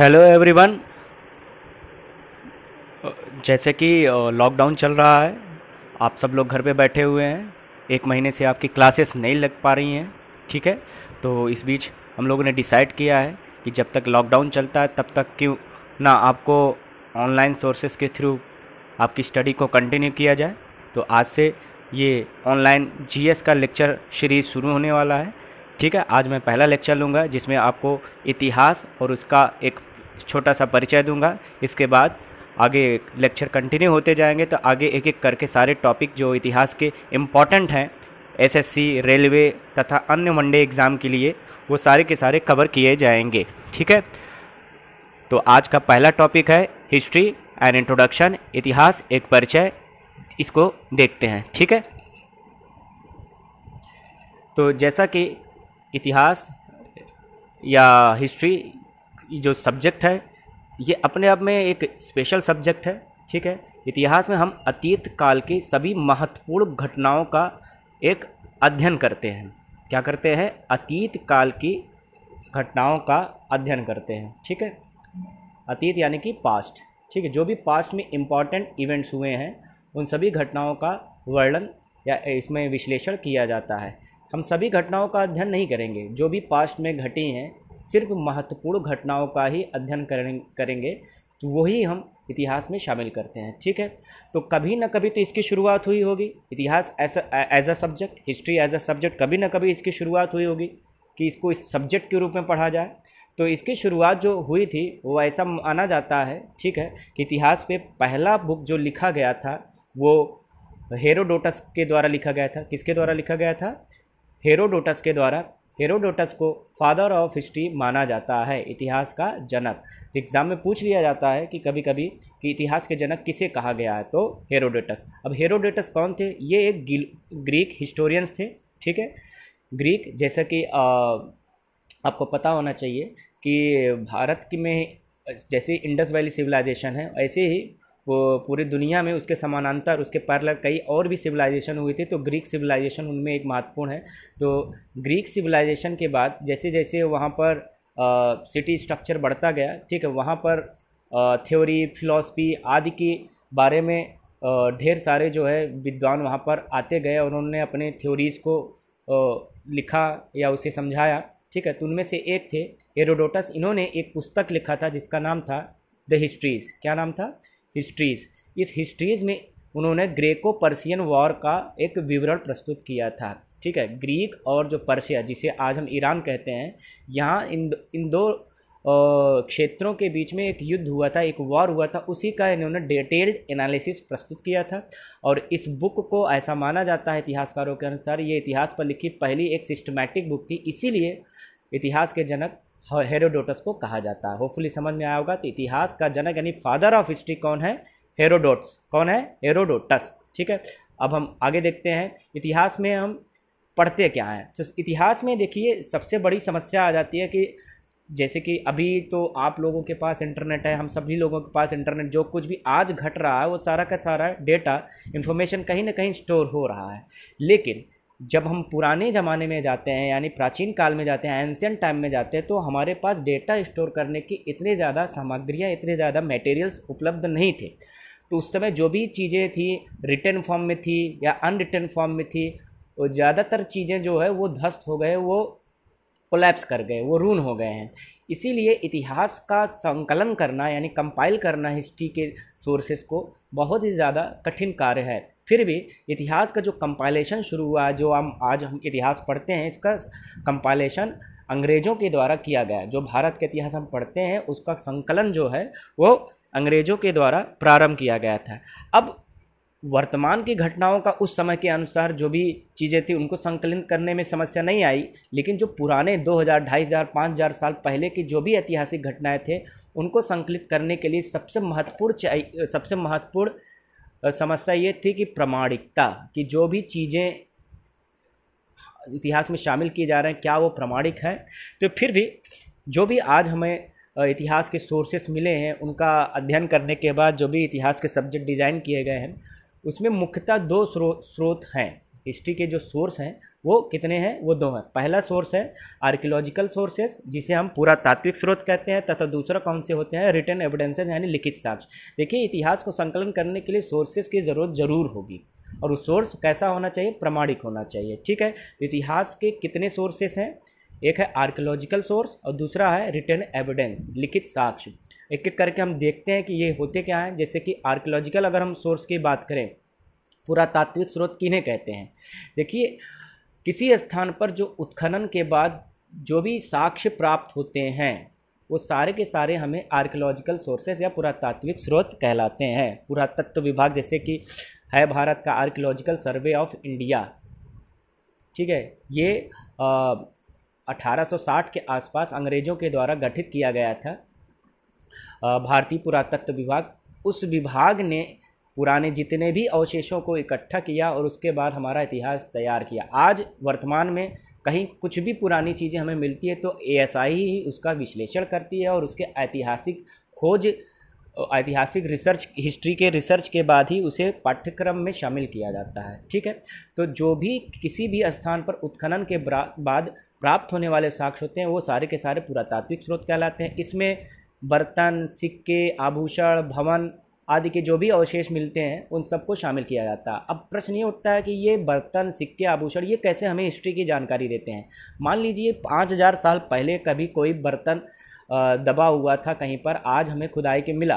hello everyone जैसे कि lockdown चल रहा है आप सब लोग घर पे बैठे हुए हैं एक महीने से आपकी क्लासेस नहीं लग पा रही हैं ठीक है तो इस बीच हम लोगों ने डिसाइड किया है कि जब तक लॉकडाउन चलता है तब तक क्यों ना आपको ऑनलाइन सोर्सेज के थ्रू आपकी स्टडी को कंटिन्यू किया जाए तो आज से ये ऑनलाइन जी का लेक्चर सीरीज़ शुरू होने वाला है ठीक है आज मैं पहला लेक्चर लूँगा जिसमें आपको इतिहास और उसका एक छोटा सा परिचय दूंगा इसके बाद आगे लेक्चर कंटिन्यू होते जाएंगे तो आगे एक एक करके सारे टॉपिक जो इतिहास के इम्पॉर्टेंट हैं एसएससी रेलवे तथा अन्य वनडे एग्ज़ाम के लिए वो सारे के सारे कवर किए जाएंगे ठीक है तो आज का पहला टॉपिक है हिस्ट्री एंड इंट्रोडक्शन इतिहास एक परिचय इसको देखते हैं ठीक है तो जैसा कि इतिहास या हिस्ट्री जो सब्जेक्ट है ये अपने आप में एक स्पेशल सब्जेक्ट है ठीक है इतिहास में हम अतीत काल की सभी महत्वपूर्ण घटनाओं का एक अध्ययन करते हैं क्या करते हैं अतीत काल की घटनाओं का अध्ययन करते हैं ठीक है अतीत यानी कि पास्ट ठीक है जो भी पास्ट में इम्पॉर्टेंट इवेंट्स हुए हैं उन सभी घटनाओं का वर्णन या इसमें विश्लेषण किया जाता है हम सभी घटनाओं का अध्ययन नहीं करेंगे जो भी पास्ट में घटी हैं सिर्फ महत्वपूर्ण घटनाओं का ही अध्ययन करेंगे तो वही हम इतिहास में शामिल करते हैं ठीक है तो कभी ना कभी तो इसकी शुरुआत हुई होगी इतिहास ऐसा as a subject history as a subject कभी ना कभी इसकी शुरुआत हुई होगी कि इसको इस सब्जेक्ट के रूप में पढ़ा जाए तो इसकी शुरुआत जो हुई थी वो ऐसा माना जाता है ठीक है कि इतिहास पे पहला बुक जो लिखा गया था वो हेरोडोटस के द्वारा लिखा गया था किसके द्वारा लिखा गया था हेरोडोटस के द्वारा हेरोडोटस को फादर ऑफ हिस्ट्री माना जाता है इतिहास का जनक एग्जाम में पूछ लिया जाता है कि कभी कभी कि इतिहास के जनक किसे कहा गया है तो हेरोडोटस अब हेरोडोटस कौन थे ये एक ग्रीक हिस्टोरियंस थे ठीक है ग्रीक जैसा कि आ, आपको पता होना चाहिए कि भारत की में जैसे इंडस वैली सिविलाइजेशन है ऐसे ही पूरे दुनिया में उसके समानांतर उसके पैरलर कई और भी सिविलाइजेशन हुई थी तो ग्रीक सिविलाइजेशन उनमें एक महत्वपूर्ण है तो ग्रीक सिविलाइजेशन के बाद जैसे जैसे वहाँ पर सिटी स्ट्रक्चर बढ़ता गया ठीक है वहाँ पर थ्योरी फिलोसफी आदि के बारे में ढेर सारे जो है विद्वान वहाँ पर आते गए और उन्होंने अपने थ्योरीज़ को लिखा या उसे समझाया ठीक है तो उनमें से एक थे एरोडोटस इन्होंने एक पुस्तक लिखा था जिसका नाम था द हिस्ट्रीज़ क्या नाम था हिस्ट्रीज़ इस हिस्ट्रीज़ में उन्होंने ग्रेको पर्सियन वॉर का एक विवरण प्रस्तुत किया था ठीक है ग्रीक और जो पर्सिया जिसे आज हम ईरान कहते हैं यहाँ इन इन दो क्षेत्रों के बीच में एक युद्ध हुआ था एक वॉर हुआ था उसी का इन्होंने डिटेल्ड एनालिसिस प्रस्तुत किया था और इस बुक को ऐसा माना जाता है इतिहासकारों के अनुसार ये इतिहास पर लिखी पहली एक सिस्टमैटिक बुक थी इसीलिए इतिहास के जनक हेरोडोटस को कहा जाता है होपफुली समझ में आया होगा तो इतिहास का जनक यानी फादर ऑफ हिस्ट्री कौन है हेरोडोट्स कौन है हेरोडोटस ठीक है अब हम आगे देखते हैं इतिहास में हम पढ़ते क्या हैं तो इतिहास में देखिए सबसे बड़ी समस्या आ जाती है कि जैसे कि अभी तो आप लोगों के पास इंटरनेट है हम सभी लोगों के पास इंटरनेट जो कुछ भी आज घट रहा है वो सारा का सारा डेटा इन्फॉर्मेशन कहीं ना कहीं स्टोर हो रहा है लेकिन जब हम पुराने ज़माने में जाते हैं यानी प्राचीन काल में जाते हैं एंशियन टाइम में जाते हैं तो हमारे पास डेटा स्टोर करने की इतने ज़्यादा सामग्रियाँ इतने ज़्यादा मटेरियल्स उपलब्ध नहीं थे तो उस समय जो भी चीज़ें थी रिटर्न फॉर्म में थी या अनरिटर्न फॉर्म में थी तो ज़्यादातर चीज़ें जो है वो ध्वस्त हो गए वो कोलैप्स कर गए वो रून हो गए हैं इसीलिए इतिहास का संकलन करना यानी कंपाइल करना हिस्ट्री के सोर्सेज को बहुत ही ज़्यादा कठिन कार्य है फिर भी इतिहास का जो कंपाइलेशन शुरू हुआ जो हम आज हम इतिहास पढ़ते हैं इसका कंपाइलेशन अंग्रेज़ों के द्वारा किया गया जो भारत के इतिहास हम पढ़ते हैं उसका संकलन जो है वो अंग्रेज़ों के द्वारा प्रारंभ किया गया था अब वर्तमान की घटनाओं का उस समय के अनुसार जो भी चीज़ें थी उनको संकलित करने में समस्या नहीं आई लेकिन जो पुराने 2000, 2500, 5000 साल पहले की जो भी ऐतिहासिक घटनाएं थे उनको संकलित करने के लिए सबसे महत्वपूर्ण सबसे महत्वपूर्ण समस्या ये थी कि प्रमाणिकता कि जो भी चीज़ें इतिहास में शामिल किए जा रहे हैं क्या वो प्रमाणिक हैं तो फिर भी जो भी आज हमें इतिहास के सोर्सेस मिले हैं उनका अध्ययन करने के बाद जो भी इतिहास के सब्जेक्ट डिज़ाइन किए गए हैं उसमें मुख्यतः दो स्रोत हैं हिस्ट्री के जो सोर्स हैं वो कितने हैं वो दो हैं पहला सोर्स है आर्कियोलॉजिकल सोर्सेज जिसे हम पूरा तात्विक स्रोत कहते हैं तथा दूसरा कौन से होते हैं रिटर्न एविडेंसेज यानी लिखित साक्ष्य देखिए इतिहास को संकलन करने के लिए सोर्सेज की ज़रूरत ज़रूर होगी और उस सोर्स कैसा होना चाहिए प्रमाणिक होना चाहिए ठीक है तो इतिहास के कितने सोर्सेस हैं एक है आर्कियोलॉजिकल सोर्स और दूसरा है रिटर्न एविडेंस लिखित साक्ष्य एक एक करके हम देखते हैं कि ये होते क्या हैं जैसे कि आर्कियोलॉजिकल अगर हम सोर्स की बात करें पुरातात्विक स्रोत किन्हें कहते हैं देखिए किसी स्थान पर जो उत्खनन के बाद जो भी साक्ष्य प्राप्त होते हैं वो सारे के सारे हमें आर्कियोलॉजिकल सोर्सेज या पुरातात्विक स्रोत कहलाते हैं पुरातत्व विभाग जैसे कि है भारत का आर्कियोलॉजिकल सर्वे ऑफ इंडिया ठीक है ये आ, 1860 के आसपास अंग्रेज़ों के द्वारा गठित किया गया था भारतीय पुरातत्व विभाग उस विभाग ने पुराने जितने भी अवशेषों को इकट्ठा किया और उसके बाद हमारा इतिहास तैयार किया आज वर्तमान में कहीं कुछ भी पुरानी चीज़ें हमें मिलती है तो ए ही उसका विश्लेषण करती है और उसके ऐतिहासिक खोज ऐतिहासिक रिसर्च हिस्ट्री के रिसर्च के बाद ही उसे पाठ्यक्रम में शामिल किया जाता है ठीक है तो जो भी किसी भी स्थान पर उत्खनन के बाद प्राप्त होने वाले साक्ष्य होते हैं वो सारे के सारे पुरातात्विक स्रोत कहलाते हैं इसमें बर्तन सिक्के आभूषण भवन आदि के जो भी अवशेष मिलते हैं उन सबको शामिल किया जाता है अब प्रश्न ये उठता है कि ये बर्तन सिक्के आभूषण ये कैसे हमें हिस्ट्री की जानकारी देते हैं मान लीजिए पाँच हज़ार साल पहले कभी कोई बर्तन दबा हुआ था कहीं पर आज हमें खुदाई के मिला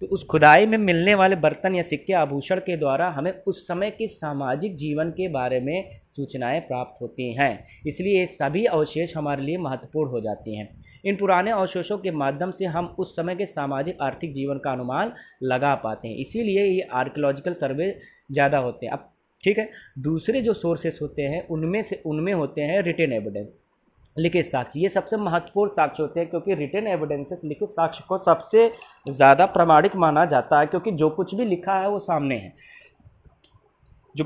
तो उस खुदाई में मिलने वाले बर्तन या सिक्के आभूषण के द्वारा हमें उस समय के सामाजिक जीवन के बारे में सूचनाएं प्राप्त होती हैं इसलिए सभी अवशेष हमारे लिए महत्वपूर्ण हो जाती हैं इन पुराने अवशेषों के माध्यम से हम उस समय के सामाजिक आर्थिक जीवन का अनुमान लगा पाते हैं इसीलिए ये आर्कियोलॉजिकल सर्वे ज़्यादा होते हैं अब ठीक है दूसरे जो सोर्सेस होते हैं उनमें से उनमें होते हैं रिटर्न एविडेंस लिखित साक्ष्य ये सबसे महत्वपूर्ण साक्ष्य होते हैं क्योंकि रिटर्न एविडेंसेस लिखित साक्ष्य को सबसे ज़्यादा प्रमाणिक माना जाता है क्योंकि जो कुछ भी लिखा है वो सामने है जो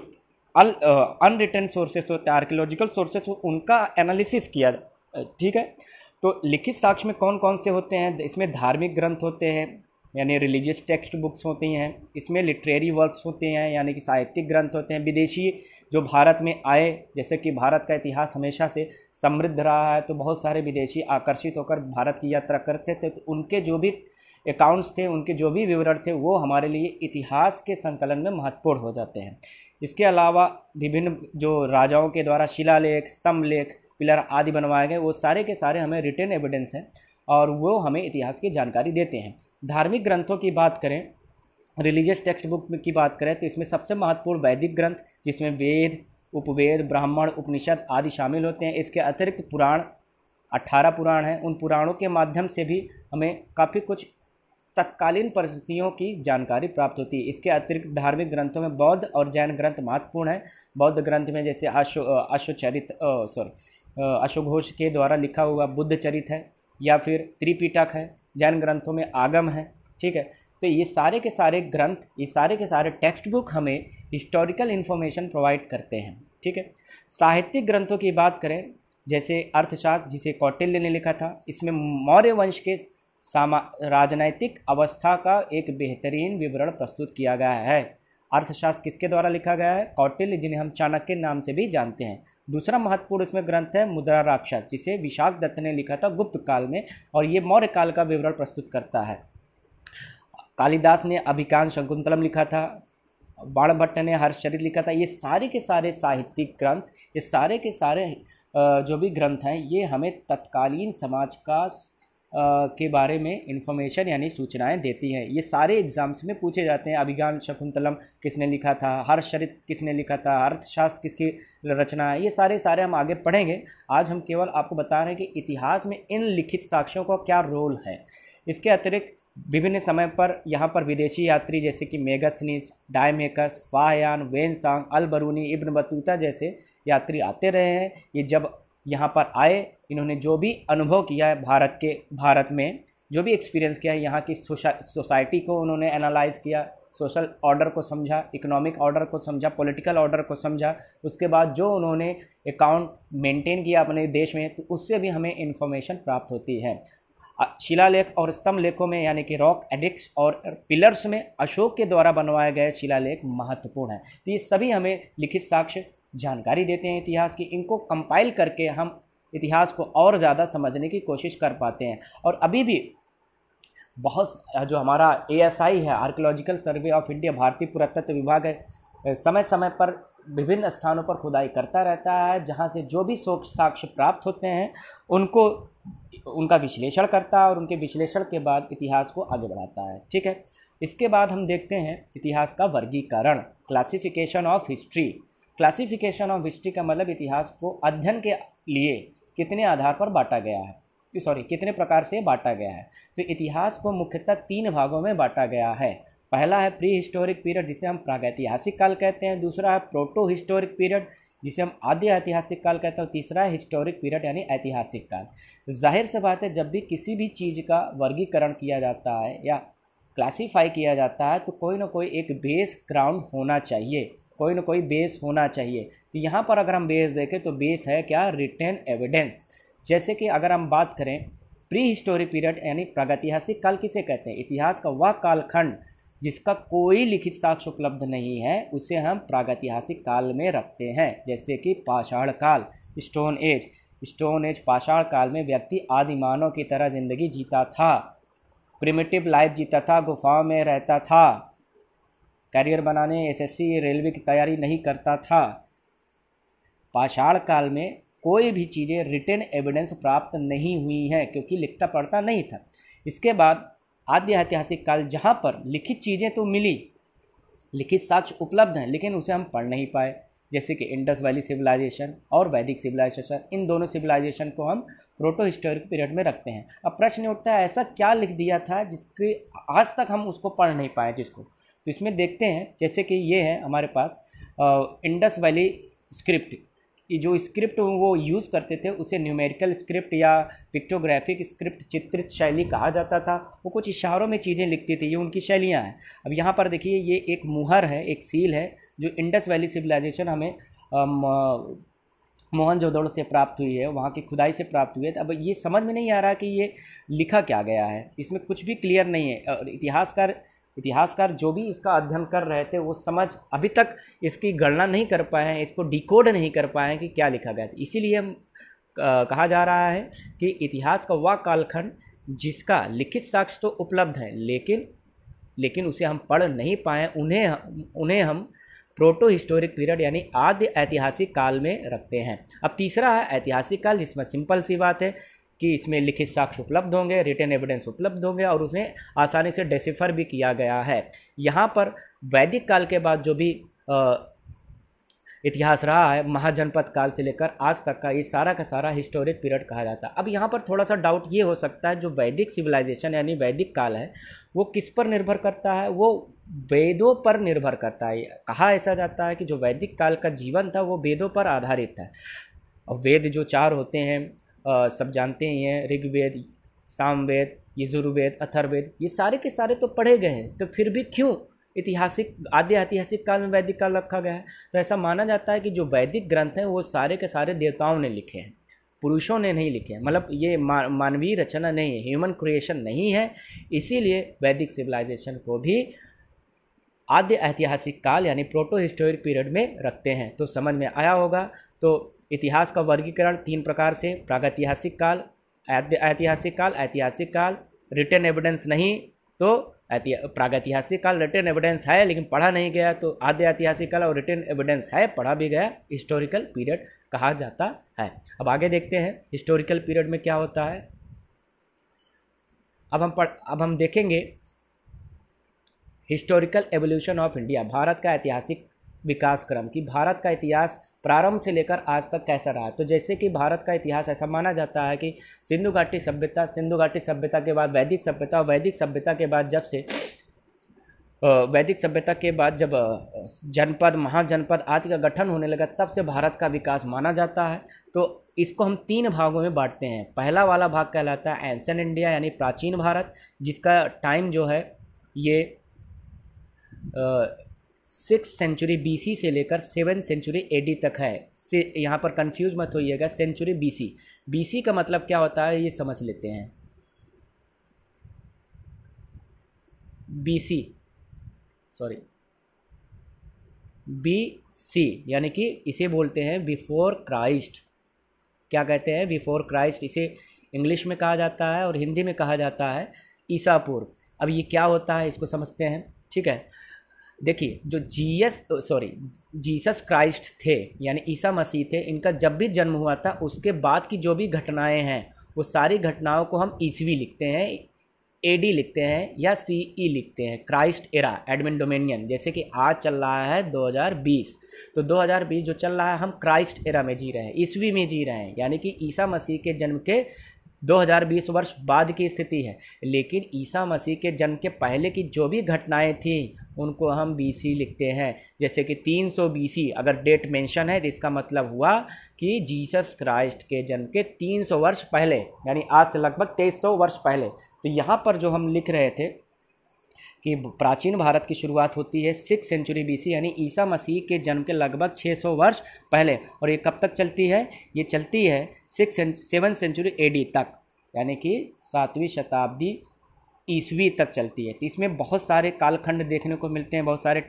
अल अनरिटर्न सोर्सेस होते हैं आर्कियोलॉजिकल सोर्सेस उनका एनालिसिस किया ठीक है तो लिखित साक्ष्य में कौन कौन से होते हैं इसमें धार्मिक ग्रंथ होते हैं यानी रिलीजियस टेक्स्ट बुक्स होती हैं इसमें लिटरेरी वर्क्स होते हैं यानी कि साहित्यिक ग्रंथ होते हैं विदेशी जो भारत में आए जैसे कि भारत का इतिहास हमेशा से समृद्ध रहा है तो बहुत सारे विदेशी आकर्षित होकर भारत की यात्रा करते थे तो उनके जो भी अकाउंट्स थे उनके जो भी विवरण थे वो हमारे लिए इतिहास के संकलन में महत्वपूर्ण हो जाते हैं इसके अलावा विभिन्न जो राजाओं के द्वारा शिलालेख स्तंभ लेख पिलर आदि बनवाए गए वो सारे के सारे हमें रिटर्न एविडेंस हैं और वो हमें इतिहास की जानकारी देते हैं धार्मिक ग्रंथों की बात करें रिलीजियस टेक्स्ट बुक की बात करें तो इसमें सबसे महत्वपूर्ण वैदिक ग्रंथ जिसमें वेद उपवेद ब्राह्मण उपनिषद आदि शामिल होते हैं इसके अतिरिक्त पुराण अट्ठारह पुराण हैं उन पुराणों के माध्यम से भी हमें काफ़ी कुछ तत्कालीन परिस्थितियों की जानकारी प्राप्त होती है इसके अतिरिक्त धार्मिक ग्रंथों में बौद्ध और जैन ग्रंथ महत्वपूर्ण हैं बौद्ध ग्रंथ में जैसे आशो आशोचरित सॉरी अशोक घोष के द्वारा लिखा हुआ बुद्ध चरित है या फिर त्रिपिटक है जैन ग्रंथों में आगम है ठीक है तो ये सारे के सारे ग्रंथ ये सारे के सारे टेक्स्ट बुक हमें हिस्टोरिकल इन्फॉर्मेशन प्रोवाइड करते हैं ठीक है साहित्यिक ग्रंथों की बात करें जैसे अर्थशास्त्र जिसे कौटिल्य ने लिखा था इसमें मौर्य वंश के सामा राजनैतिक अवस्था का एक बेहतरीन विवरण प्रस्तुत किया गया है अर्थशास्त्र किसके द्वारा लिखा गया है कौटिल्य जिन्हें हम चाणक्य नाम से भी जानते हैं दूसरा महत्वपूर्ण इसमें ग्रंथ है मुद्रा राक्षस जिसे विशाख दत्त ने लिखा था गुप्त काल में और ये मौर्य काल का विवरण प्रस्तुत करता है कालिदास ने अभिकांत शकुंतलम लिखा था बाण भट्ट ने हर्षचरित लिखा था ये सारे के सारे साहित्यिक ग्रंथ ये सारे के सारे जो भी ग्रंथ हैं ये हमें तत्कालीन समाज का के बारे में इन्फॉर्मेशन यानी सूचनाएं देती हैं ये सारे एग्जाम्स में पूछे जाते हैं अभिज्ञान शकुंतलम किसने लिखा था हर शरित किसने लिखा था अर्थशास्त्र किसकी रचना है ये सारे सारे हम आगे पढ़ेंगे आज हम केवल आपको बता रहे हैं कि इतिहास में इन लिखित साक्ष्यों का क्या रोल है इसके अतिरिक्त विभिन्न समय पर यहाँ पर विदेशी यात्री जैसे कि Megasthenes Deimachus Fahien Xuanzang Alberuni Ibn Battuta जैसे यात्री आते रहे हैं ये जब यहाँ पर आए इन्होंने जो भी अनुभव किया है भारत के भारत में जो भी एक्सपीरियंस किया है यहाँ की सोसाइटी को उन्होंने एनालाइज किया सोशल ऑर्डर को समझा इकोनॉमिक ऑर्डर को समझा पॉलिटिकल ऑर्डर को समझा उसके बाद जो उन्होंने अकाउंट मेंटेन किया अपने देश में तो उससे भी हमें इन्फॉर्मेशन प्राप्त होती है शिलालेख और स्तंभ लेखों में यानी कि रॉक एडिक्स और पिलर्स में अशोक के द्वारा बनवाए गए शिलालेख महत्वपूर्ण है तो ये सभी हमें लिखित साक्ष्य जानकारी देते हैं इतिहास की इनको कंपाइल करके हम इतिहास को और ज़्यादा समझने की कोशिश कर पाते हैं और अभी भी बहुत जो हमारा ए है आर्कोलॉजिकल सर्वे ऑफ इंडिया भारतीय पुरातत्व विभाग है समय समय पर विभिन्न स्थानों पर खुदाई करता रहता है जहाँ से जो भी सोच साक्ष्य प्राप्त होते हैं उनको उनका विश्लेषण करता है और उनके विश्लेषण के बाद इतिहास को आगे बढ़ाता है ठीक है इसके बाद हम देखते हैं इतिहास का वर्गीकरण classification of history classification of history का मतलब इतिहास को अध्ययन के लिए कितने आधार पर बांटा गया है सॉरी कितने प्रकार से बांटा गया है तो इतिहास को मुख्यतः तीन भागों में बांटा गया है पहला है प्री हिस्टोरिक पीरियड जिसे हम प्रागैतिहासिक काल कहते हैं दूसरा है प्रोटो हिस्टोरिक पीरियड जिसे हम आद्य ऐतिहासिक काल कहते हैं तीसरा है हिस्टोरिक पीरियड यानी ऐतिहासिक काल जाहिर से बात है जब भी किसी भी चीज़ का वर्गीकरण किया जाता है या क्लासीफाई किया जाता है तो कोई ना कोई एक बेस ग्राउंड होना चाहिए कोई ना कोई बेस होना चाहिए तो यहाँ पर अगर हम बेस देखें तो बेस है क्या रिटर्न एविडेंस जैसे कि अगर हम बात करें प्री हिस्टोरिक पीरियड यानी प्रागैतिहासिक काल किसे कहते हैं इतिहास का वह कालखंड जिसका कोई लिखित साक्ष्य उपलब्ध नहीं है उसे हम प्रागैतिहासिक काल में रखते हैं जैसे कि पाषाण काल स्टोन एज स्टोन एज पाषाण काल में व्यक्ति आदि मानव की तरह जिंदगी जीता था प्रिमिटिव लाइफ जीता था गुफाओं में रहता था करियर बनाने एसएससी रेलवे की तैयारी नहीं करता था पाषाण काल में कोई भी चीज़ें रिटर्न एविडेंस प्राप्त नहीं हुई हैं क्योंकि लिखता पढ़ता नहीं था इसके बाद आद्य ऐतिहासिक काल जहाँ पर लिखित चीज़ें तो मिली लिखित साक्ष्य उपलब्ध हैं लेकिन उसे हम पढ़ नहीं पाए जैसे कि इंडस वैली सिविलाइजेशन और वैदिक सिविलाइजेशन इन दोनों सिविलाइजेशन को हम प्रोटो हिस्टोरिक पीरियड में रखते हैं अब प्रश्न उठता है ऐसा क्या लिख दिया था जिसके आज तक हम उसको पढ़ नहीं पाए जिसको तो इसमें देखते हैं जैसे कि ये है हमारे पास इंडस वैली स्क्रिप्ट जो स्क्रिप्ट वो यूज़ करते थे उसे न्यूमेरिकल स्क्रिप्ट या पिक्टोग्राफिक स्क्रिप्ट चित्रित शैली कहा जाता था वो कुछ इशारों में चीज़ें लिखती थी ये उनकी शैलियाँ हैं अब यहाँ पर देखिए ये एक मुहर है एक सील है जो इंडस वैली सिविलाइजेशन हमें मोहन जोदड़ से प्राप्त हुई है वहाँ की खुदाई से प्राप्त हुई है अब ये समझ में नहीं आ रहा कि ये लिखा क्या गया है इसमें कुछ भी क्लियर नहीं है इतिहासकार इतिहासकार जो भी इसका अध्ययन कर रहे थे वो समझ अभी तक इसकी गणना नहीं कर पाए हैं इसको डिकोड नहीं कर पाए हैं कि क्या लिखा गया था इसीलिए हम कहा जा रहा है कि इतिहास का वह कालखंड जिसका लिखित साक्ष्य तो उपलब्ध है लेकिन लेकिन उसे हम पढ़ नहीं पाए उन्हें उन्हें हम प्रोटो हिस्टोरिक पीरियड यानी आद्य ऐतिहासिक काल में रखते हैं अब तीसरा है ऐतिहासिक काल जिसमें सिंपल सी बात है कि इसमें लिखित साक्ष्य उपलब्ध होंगे रिटर्न एविडेंस उपलब्ध होंगे और उसमें आसानी से डेसिफर भी किया गया है यहाँ पर वैदिक काल के बाद जो भी आ, इतिहास रहा है महाजनपद काल से लेकर आज तक का ये सारा का सारा हिस्टोरिक पीरियड कहा जाता है अब यहाँ पर थोड़ा सा डाउट ये हो सकता है जो वैदिक सिविलाइजेशन यानी वैदिक काल है वो किस पर निर्भर करता है वो वेदों पर निर्भर करता है कहा ऐसा जाता है कि जो वैदिक काल का जीवन था वो वेदों पर आधारित है और वेद जो चार होते हैं सब जानते ही हैं ऋग्वेद सामवेद यजुर्वेद अथर्वेद ये सारे के सारे तो पढ़े गए हैं तो फिर भी क्यों ऐतिहासिक आद्य ऐतिहासिक काल में वैदिक काल रखा गया है तो ऐसा माना जाता है कि जो वैदिक ग्रंथ हैं वो सारे के सारे देवताओं ने लिखे हैं पुरुषों ने नहीं लिखे हैं मतलब ये मा, मानवीय रचना नहीं है ह्यूमन क्रिएशन नहीं है इसीलिए वैदिक सिविलाइजेशन को भी आद्य ऐतिहासिक काल यानी प्रोटो हिस्टोरिक पीरियड में रखते हैं तो समझ में आया होगा तो इतिहास का वर्गीकरण तीन प्रकार से प्रागैतिहासिक काल ऐतिहासिक काल ऐतिहासिक काल रिटर्न एविडेंस नहीं तो प्रागैतिहासिक काल रिटर्न एविडेंस है लेकिन पढ़ा नहीं गया तो आद्य ऐतिहासिक काल और रिटर्न एविडेंस है पढ़ा भी गया हिस्टोरिकल पीरियड कहा जाता है अब आगे देखते हैं हिस्टोरिकल पीरियड में क्या होता है अब हम पढ़ अब हम देखेंगे historical evolution of India Bharat का ऐतिहासिक विकास क्रम कि भारत का इतिहास प्रारंभ से लेकर आज तक कैसा रहा तो जैसे कि भारत का इतिहास ऐसा माना जाता है कि सिंधु घाटी सभ्यता सिंधु घाटी सभ्यता के बाद वैदिक सभ्यता और वैदिक सभ्यता के बाद जब से वैदिक सभ्यता के बाद जब जनपद महाजनपद आदि का गठन होने लगा तब से भारत का विकास माना जाता है तो इसको हम तीन भागों में बांटते हैं पहला वाला भाग कहलाता है एंसन इंडिया यानी प्राचीन भारत जिसका टाइम जो है ये सिक्स सेंचुरी बी से लेकर सेवन सेंचुरी ए तक है से यहाँ पर कंफ्यूज मत होइएगा सेंचुरी बी सी का मतलब क्या होता है ये समझ लेते हैं सी सॉरी बी सी यानी कि इसे बोलते हैं बिफोर क्राइस्ट क्या कहते हैं बिफोर क्राइस्ट इसे इंग्लिश में कहा जाता है और हिंदी में कहा जाता है ईसापुर अब ये क्या होता है इसको समझते हैं ठीक है देखिए जो जीएस सॉरी जीसस क्राइस्ट थे यानी ईसा मसीह थे इनका जब भी जन्म हुआ था उसके बाद की जो भी घटनाएं हैं वो सारी घटनाओं को हम ईसवी लिखते हैं एडी लिखते हैं या सीई e लिखते हैं क्राइस्ट एरा एडमिन डोमिनियन जैसे कि आज चल रहा है 2020 तो 2020 जो चल रहा है हम क्राइस्ट एरा में जी रहे हैं ईसवी में जी रहे हैं यानी कि ईसा मसीह के जन्म के 2020 वर्ष बाद की स्थिति है लेकिन ईसा मसीह के जन्म के पहले की जो भी घटनाएं थीं उनको हम बीसी लिखते हैं जैसे कि 300 बीसी अगर डेट मेंशन है तो इसका मतलब हुआ कि जीसस क्राइस्ट के जन्म के 300 वर्ष पहले यानी आज से लगभग 2300 वर्ष पहले तो यहाँ पर जो हम लिख रहे थे कि प्राचीन भारत की शुरुआत होती है सिक्स सेंचुरी बीसी यानी ईसा मसीह के जन्म के लगभग 600 वर्ष पहले और ये कब तक चलती है ये चलती है सिक्स सेवन सेंचुरी एडी तक यानी कि सातवीं शताब्दी ईस्वी तक चलती है तो इसमें बहुत सारे कालखंड देखने को मिलते हैं बहुत सारे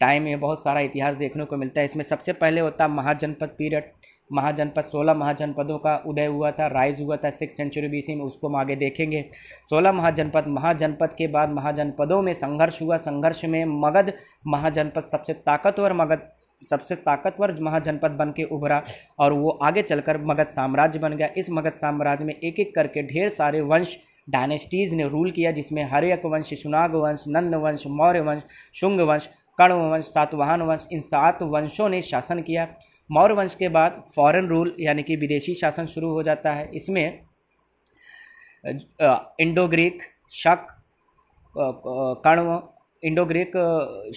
टाइम है बहुत सारा इतिहास देखने को मिलता है इसमें सबसे पहले होता है महाजनपद पीरियड महाजनपद सोलह महाजनपदों का उदय हुआ था राइज हुआ था सिक्स सेंचुरी बीसी में उसको हम आगे देखेंगे सोलह महाजनपद महाजनपद के बाद महाजनपदों में संघर्ष हुआ संघर्ष में मगध महाजनपद सबसे ताकतवर मगध सबसे ताकतवर महाजनपद बन के उभरा और वो आगे चलकर मगध साम्राज्य बन गया इस मगध साम्राज्य में एक एक करके ढेर सारे वंश डायनेस्टीज़ ने रूल किया जिसमें हरियक वंश सुनाग वंश नंद वंश मौर्य वंश शुंग वंश कर्णवंश वंश सातवाहन वंश इन सात वंशों ने शासन किया मौर्य वंश के बाद फॉरेन रूल यानी कि विदेशी शासन शुरू हो जाता है इसमें इंडो ग्रीक शक कण्व इंडो ग्रीक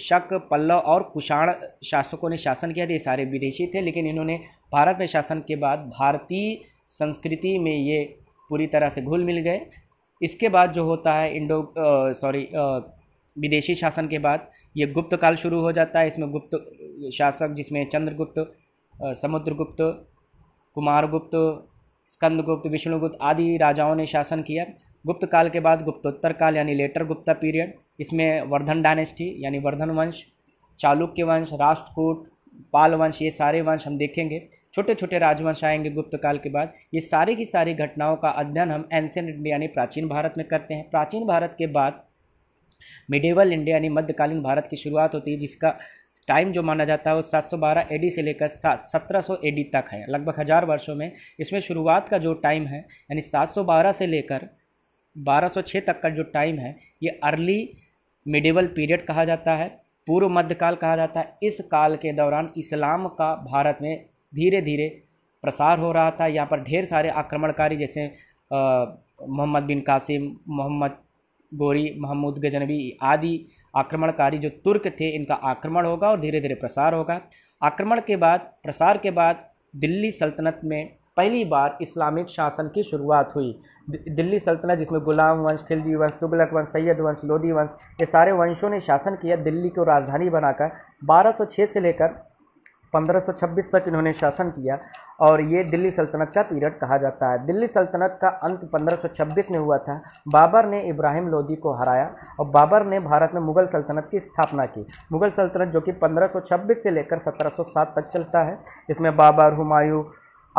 शक पल्लव और कुषाण शासकों ने शासन किया था ये सारे विदेशी थे लेकिन इन्होंने भारत में शासन के बाद भारतीय संस्कृति में ये पूरी तरह से घुल मिल गए इसके बाद जो होता है इंडो सॉरी विदेशी शासन के बाद ये गुप्त काल शुरू हो जाता है इसमें गुप्त शासक जिसमें चंद्रगुप्त समुद्रगुप्त कुमारगुप्त स्कंदगुप्त विष्णुगुप्त आदि राजाओं ने शासन किया गुप्त काल के बाद गुप्तोत्तर काल यानी लेटर गुप्ता पीरियड इसमें वर्धन डायनेस्टी यानी वर्धन वंश चालुक्य वंश राष्ट्रकूट पाल वंश ये सारे वंश हम देखेंगे छोटे छोटे राजवंश आएंगे गुप्त काल के बाद ये सारी की सारी घटनाओं का अध्ययन हम एंशियन इंडिया यानी प्राचीन भारत में करते हैं प्राचीन भारत के बाद मिडेवल इंडिया यानी मध्यकालीन भारत की शुरुआत होती है जिसका टाइम जो माना जाता है वो 712 सौ से लेकर सात सत्रह एडी तक है लगभग हज़ार वर्षों में इसमें शुरुआत का जो टाइम है यानी 712 से लेकर 1206 तक का जो टाइम है ये अर्ली मिडिवल पीरियड कहा जाता है पूर्व मध्यकाल कहा जाता है इस काल के दौरान इस्लाम का भारत में धीरे धीरे प्रसार हो रहा था यहाँ पर ढेर सारे आक्रमणकारी जैसे मोहम्मद बिन कासिम मोहम्मद गोरी महमूद गजनबी आदि आक्रमणकारी जो तुर्क थे इनका आक्रमण होगा और धीरे धीरे प्रसार होगा आक्रमण के बाद प्रसार के बाद दिल्ली सल्तनत में पहली बार इस्लामिक शासन की शुरुआत हुई दिल्ली सल्तनत जिसमें गुलाम वंश खिलजी वंश तुगलक वंश सैयद वंश लोधी वंश ये सारे वंशों ने शासन किया दिल्ली को राजधानी बनाकर 1206 से लेकर 1526 तक इन्होंने शासन किया और ये दिल्ली सल्तनत का पीरियड कहा जाता है दिल्ली सल्तनत का अंत 1526 में हुआ था बाबर ने इब्राहिम लोदी को हराया और बाबर ने भारत में मुग़ल सल्तनत की स्थापना की मुग़ल सल्तनत जो कि 1526 से लेकर 1707 तक चलता है इसमें बाबर हुमायूं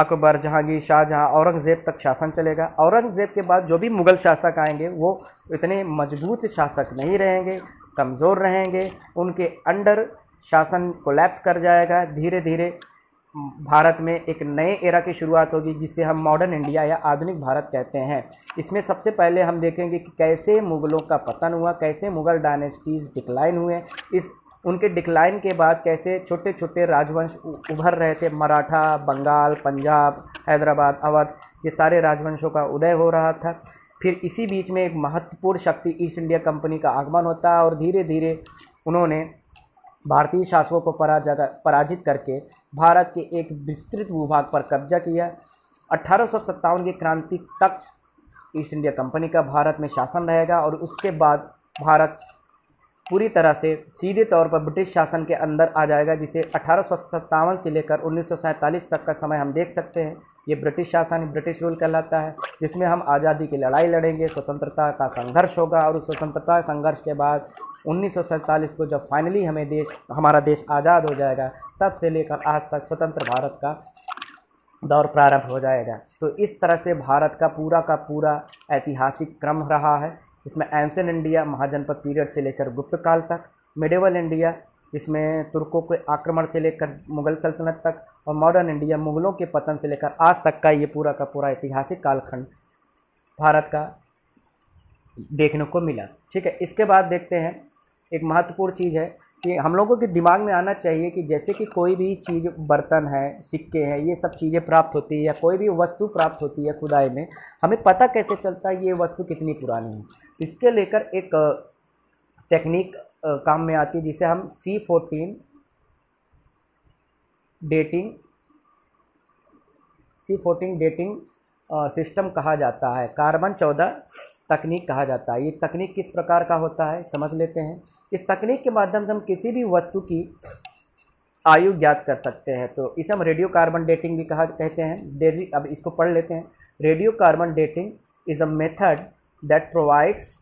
अकबर जहांगीर शाहजहाँ औरंगज़ेब तक शासन चलेगा औरंगज़ेब के बाद जो भी मुग़ल शासक आएंगे वो इतने मजबूत शासक नहीं रहेंगे कमज़ोर रहेंगे उनके अंडर शासन कोलैप्स कर जाएगा धीरे धीरे भारत में एक नए एरा की शुरुआत होगी जिसे हम मॉडर्न इंडिया या आधुनिक भारत कहते हैं इसमें सबसे पहले हम देखेंगे कि कैसे मुग़लों का पतन हुआ कैसे मुग़ल डायनेस्टीज़ डिक्लाइन हुए इस उनके डिक्लाइन के बाद कैसे छोटे छोटे राजवंश उभर रहे थे मराठा बंगाल पंजाब हैदराबाद अवध ये सारे राजवंशों का उदय हो रहा था फिर इसी बीच में एक महत्वपूर्ण शक्ति ईस्ट इंडिया कंपनी का आगमन होता है और धीरे धीरे उन्होंने भारतीय शासकों को पराजित करके भारत के एक विस्तृत भूभाग पर कब्जा किया अठारह की क्रांति तक ईस्ट इंडिया कंपनी का भारत में शासन रहेगा और उसके बाद भारत पूरी तरह से सीधे तौर पर ब्रिटिश शासन के अंदर आ जाएगा जिसे अठारह से लेकर उन्नीस तक का समय हम देख सकते हैं ये ब्रिटिश शासन ब्रिटिश रूल कहलाता है जिसमें हम आज़ादी की लड़ाई लड़ेंगे स्वतंत्रता का संघर्ष होगा और उस स्वतंत्रता संघर्ष के बाद उन्नीस को जब फाइनली हमें देश हमारा देश आज़ाद हो जाएगा तब से लेकर आज तक स्वतंत्र भारत का दौर प्रारंभ हो जाएगा तो इस तरह से भारत का पूरा का पूरा ऐतिहासिक क्रम रहा है इसमें एमसन इंडिया महाजनपद पीरियड से लेकर गुप्त काल तक मिडेवल इंडिया इसमें तुर्कों के आक्रमण से लेकर मुगल सल्तनत तक और मॉडर्न इंडिया मुगलों के पतन से लेकर आज तक का ये पूरा का पूरा ऐतिहासिक कालखंड भारत का देखने को मिला ठीक है इसके बाद देखते हैं एक महत्वपूर्ण चीज़ है कि हम लोगों के दिमाग में आना चाहिए कि जैसे कि कोई भी चीज़ बर्तन है सिक्के हैं ये सब चीज़ें प्राप्त होती है या कोई भी वस्तु प्राप्त होती है खुदाई में हमें पता कैसे चलता है ये वस्तु कितनी पुरानी है इसके लेकर एक टेक्निक काम में आती है जिसे हम C fourteen dating C fourteen dating system कहा जाता है कार्बन चौदह तकनीक कहा जाता है ये तकनीक किस प्रकार का होता है समझ लेते हैं इस तकनीक के माध्यम से हम किसी भी वस्तु की आयु ज्ञात कर सकते हैं तो इसे हम रेडियो कार्बन डेटिंग भी कहा कहते हैं डेरी अब इसको पढ़ लेते हैं radio carbon dating is a method that provides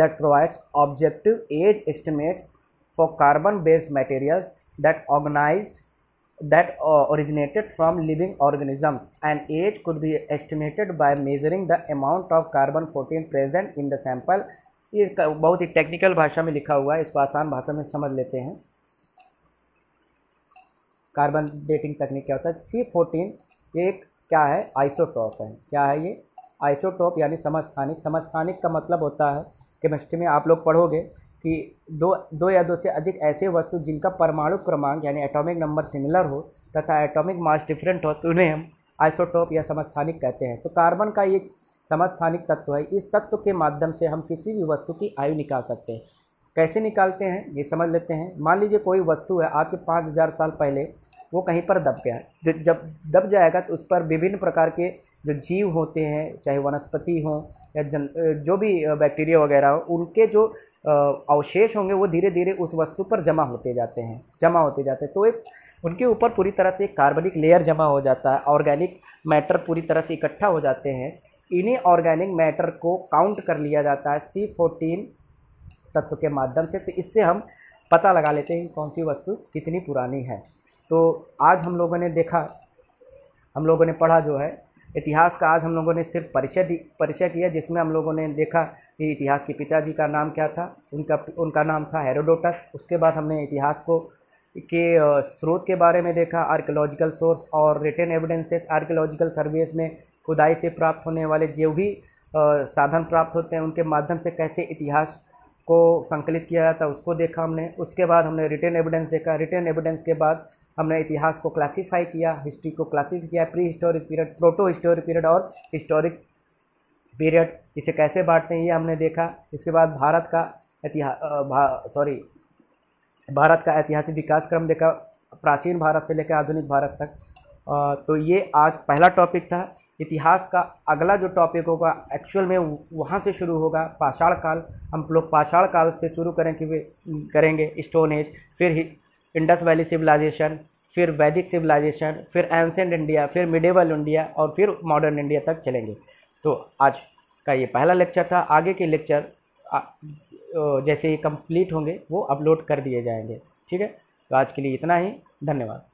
that provides objective age estimates for carbon based materials that organize that originated from living organisms and age could be estimated by measuring the amount of carbon fourteen present in the sample ये बहुत ही technical भाषा में लिखा हुआ है इसको आसान भाषा में समझ लेते हैं कार्बन डेटिंग तकनीक क्या होता है सी फोर्टीन एक क्या है आइसोटॉप है क्या है ये आइसोटॉप यानी समस्थानिक समस्थानिक का मतलब होता है केमिस्ट्री में आप लोग पढ़ोगे कि दो दो या दो से अधिक ऐसे वस्तु जिनका परमाणु क्रमांक यानी एटॉमिक नंबर सिमिलर हो तथा एटॉमिक मास डिफरेंट हो तो उन्हें हम आइसोटॉप या समस्थानिक कहते हैं तो कार्बन का ये समस्थानिक तत्व है इस तत्व के माध्यम से हम किसी भी वस्तु की आयु निकाल सकते हैं कैसे निकालते हैं ये समझ लेते हैं मान लीजिए कोई वस्तु है आज के पाँच हज़ार साल पहले वो कहीं पर दब गया जब दब जाएगा तो उस पर विभिन्न प्रकार के जो जीव होते हैं चाहे वनस्पति हों या जन जो भी बैक्टीरिया वगैरह हो उनके जो अवशेष होंगे वो धीरे धीरे उस वस्तु पर जमा होते जाते हैं जमा होते जाते हैं तो एक उनके ऊपर पूरी तरह से कार्बनिक लेयर जमा हो जाता है ऑर्गेनिक मैटर पूरी तरह से इकट्ठा हो जाते हैं इन्हीं ऑर्गेनिक मैटर को काउंट कर लिया जाता है सी फोर्टीन तत्व के माध्यम से तो इससे हम पता लगा लेते हैं कौन सी वस्तु कितनी पुरानी है तो आज हम लोगों ने देखा हम लोगों ने पढ़ा जो है इतिहास का आज हम लोगों ने सिर्फ परिचय परिचय किया जिसमें हम लोगों ने देखा कि इतिहास के पिताजी का नाम क्या था उनका उनका नाम था हेरोडोटस उसके बाद हमने इतिहास को के स्रोत के बारे में देखा आर्कोलॉजिकल सोर्स और रिटर्न एविडेंसेस आर्कोलॉजिकल सर्वेस में खुदाई से प्राप्त होने वाले जो भी साधन प्राप्त होते हैं उनके माध्यम से कैसे इतिहास को संकलित किया जाता है उसको देखा हमने उसके बाद हमने रिटर्न एविडेंस देखा रिटर्न एविडेंस के बाद हमने इतिहास को क्लासिफाई किया हिस्ट्री को क्लासिफाई किया pre historic period proto historic period और हिस्टोरिक पीरियड इसे कैसे बांटते हैं ये हमने देखा इसके बाद भारत का इतिहास सॉरी भारत का ऐतिहासिक विकास क्रम देखा प्राचीन भारत से लेकर आधुनिक भारत तक तो ये आज पहला टॉपिक था इतिहास का अगला जो टॉपिक होगा एक्चुअल में वहाँ से शुरू होगा पाषाण काल हम लोग पाषाण काल से शुरू करें कि करेंगे स्टोन एज फिर इंडस वैली सिविलाइजेशन फिर वैदिक सिविलाइजेशन फिर एंसेंट इंडिया फिर मिडेवल इंडिया और फिर मॉडर्न इंडिया तक चलेंगे तो आज का ये पहला लेक्चर था आगे के लेक्चर जैसे ही कंप्लीट होंगे वो अपलोड कर दिए जाएंगे ठीक है तो आज के लिए इतना ही धन्यवाद